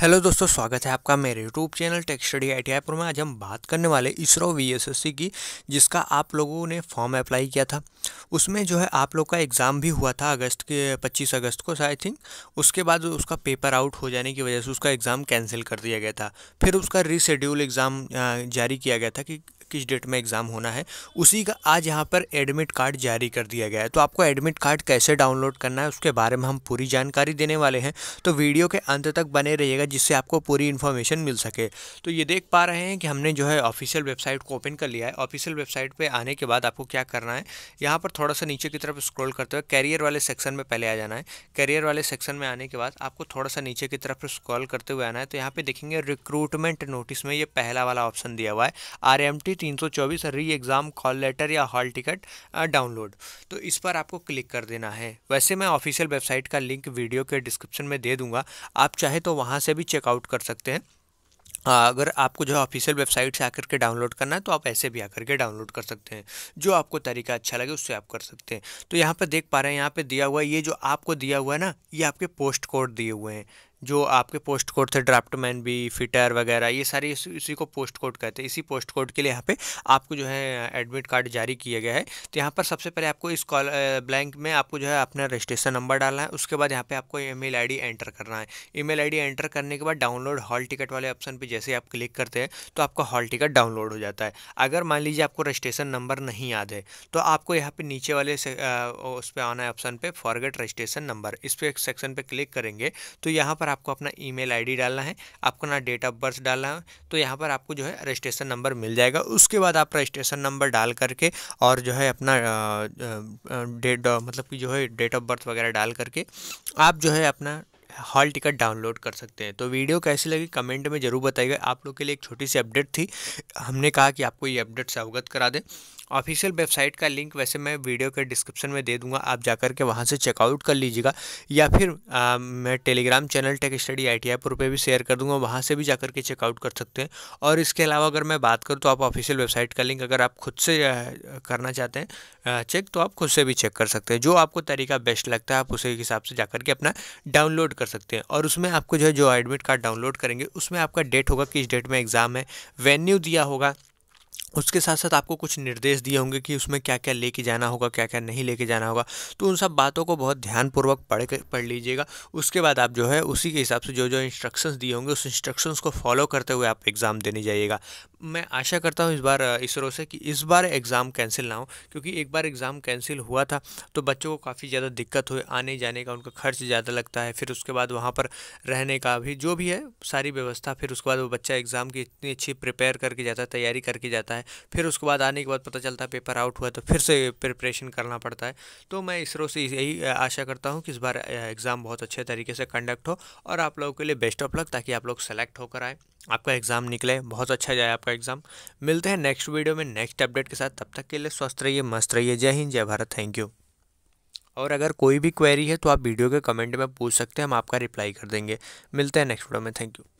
hello दोस्तों स्वागत है आपका मेरे YouTube channel tech study I T में आज हम बात करने वाले ISRO V S S C की जिसका आप लोगों ने फॉर्म अप्लाई किया था उसमें जो है आप लोग का एग्ज़ाम भी हुआ था अगस्त के 25 अगस्त को आई थिंक उसके बाद उसका पेपर आउट हो जाने की वजह से उसका एग्ज़ाम कैंसिल कर दिया गया था फिर उसका रीशेड्यूल एग्ज़ाम जारी किया गया था कि किस डेट में एग्ज़ाम होना है उसी का आज यहाँ पर एडमिट कार्ड जारी कर दिया गया है तो आपको एडमिट कार्ड कैसे डाउनलोड करना है उसके बारे में हम पूरी जानकारी देने वाले हैं तो वीडियो के अंत तक बने रहिएगा जिससे आपको पूरी इन्फॉर्मेशन मिल सके तो ये देख पा रहे हैं कि हमने जो है ऑफिशियल वेबसाइट को ओपन कर लिया है ऑफिशियल वेबसाइट पर आने के बाद आपको क्या करना है यहाँ पर थोड़ा सा नीचे की तरफ स्क्रॉल करते हुए कैरियर वाले सेक्शन में पहले आ जाना है कैरियर वाले सेक्शन में आने के बाद आपको थोड़ा सा नीचे की तरफ स्क्रॉल करते हुए आना है तो यहाँ पे देखेंगे रिक्रूटमेंट नोटिस में ये पहला वाला ऑप्शन दिया हुआ है आर एम टी तीन सौ चौबीस री एग्ज़ाम कॉल लेटर या हॉल टिकट डाउनलोड तो इस पर आपको क्लिक कर देना है वैसे मैं ऑफिशियल वेबसाइट का लिंक वीडियो के डिस्क्रिप्शन में दे दूंगा आप चाहे तो वहाँ से भी चेकआउट कर सकते हैं अगर आपको जो है ऑफिशियल वेबसाइट से आकर के डाउनलोड करना है तो आप ऐसे भी आकर के डाउनलोड कर सकते हैं जो आपको तरीका अच्छा लगे उससे आप कर सकते हैं तो यहाँ पर देख पा रहे हैं यहाँ पे दिया हुआ है ये जो आपको दिया हुआ है ना ये आपके पोस्ट कोड दिए हुए हैं जो आपके पोस्ट कोड थे ड्राफ्टमैन भी फिटर वगैरह ये सारी इस, इसी को पोस्ट कोड कहते हैं इसी पोस्ट कोड के लिए यहाँ पे आपको जो है एडमिट कार्ड जारी किया गया है तो यहाँ पर सबसे पहले आपको इस कॉल ब्लैंक में आपको जो है अपना रजिस्ट्रेशन नंबर डालना है उसके बाद यहाँ पर आपको ई मेल एंटर करना है ई मेल एंटर करने के बाद डाउनलोड हॉल टिकट वाले ऑप्शन पर जैसे आप क्लिक करते हैं तो आपका हॉल टिकट डाउनलोड हो जाता है अगर मान लीजिए आपको रजिस्ट्रेशन नंबर नहीं याद है तो आपको यहाँ पर नीचे वाले से, आ, उस पर आना है ऑप्शन पर फॉरगेट रजिस्ट्रेशन नंबर इस पर सेक्शन पर क्लिक करेंगे तो यहाँ पर आपको अपना ईमेल आईडी डालना है आपको ना डेट ऑफ बर्थ डालना है तो यहाँ पर आपको जो है रजिस्ट्रेशन नंबर मिल जाएगा उसके बाद आप रजिस्ट्रेशन नंबर डाल करके और जो है अपना डेट मतलब कि जो है डेट ऑफ बर्थ वगैरह डाल करके आप जो है अपना हॉल टिकट डाउनलोड कर सकते हैं तो वीडियो कैसी लगी कमेंट में ज़रूर बताइएगा आप लोग के लिए एक छोटी सी अपडेट थी हमने कहा कि आपको ये अपडेट से अवगत करा दें ऑफिशियल वेबसाइट का लिंक वैसे मैं वीडियो के डिस्क्रिप्शन में दे दूंगा आप जाकर के वहाँ से चेकआउट कर लीजिएगा या फिर आ, मैं Telegram channel tech study I T I पर भी शेयर कर दूंगा वहाँ से भी जाकर के चेकआउट कर सकते हैं और इसके अलावा अगर मैं बात करूँ तो आप ऑफिशियल वेबसाइट का लिंक अगर आप खुद से करना चाहते हैं चेक तो आप खुद से भी चेक कर सकते हैं जो आपको तरीका बेस्ट लगता है आप उसी हिसाब से जाकर के अपना डाउनलोड कर कर सकते हैं और उसमें आपको जो है जो एडमिट कार्ड डाउनलोड करेंगे उसमें आपका डेट होगा किस डेट में एग्ज़ाम है वेन्यू दिया होगा उसके साथ साथ आपको कुछ निर्देश दिए होंगे कि उसमें क्या क्या लेके जाना होगा क्या क्या नहीं लेके जाना होगा तो उन सब बातों को बहुत ध्यानपूर्वक पढ़ कर पढ़ लीजिएगा उसके बाद आप जो है उसी के हिसाब से जो जो इंस्ट्रक्शंस दिए होंगे उस इंस्ट्रक्शंस को फॉलो करते हुए आप एग्ज़ाम देने जाइएगा मैं आशा करता हूँ इस बार इसरो से कि इस बार एग्ज़ाम कैंसिल ना हो क्योंकि एक बार एग्ज़ाम कैंसिल हुआ था तो बच्चों को काफ़ी ज़्यादा दिक्कत हुई आने जाने का उनका खर्च ज़्यादा लगता है फिर उसके बाद वहाँ पर रहने का भी जो भी है सारी व्यवस्था फिर उसके बाद वो बच्चा एग्ज़ाम की इतनी अच्छी प्रिपेयर करके जाता है तैयारी करके जाता है फिर उसके बाद आने के बाद पता चलता है पेपर आउट हुआ तो फिर से प्रिपरेशन करना पड़ता है तो मैं इसरो से यही आशा करता हूँ कि इस बार एग्ज़ाम बहुत अच्छे तरीके से कंडक्ट हो और आप लोगों के लिए बेस्ट ऑफ लक ताकि आप लोग सेलेक्ट होकर आए आपका एग्ज़ाम निकले बहुत अच्छा जाए आपका एग्ज़ाम मिलते हैं नेक्स्ट वीडियो में नेक्स्ट अपडेट के साथ तब तक के लिए स्वस्थ रहिए मस्त रहिए जय हिंद जय भारत थैंक यू और अगर कोई भी क्वेरी है तो आप वीडियो के कमेंट में पूछ सकते हैं हम आपका रिप्लाई कर देंगे मिलते हैं नेक्स्ट वीडियो में थैंक यू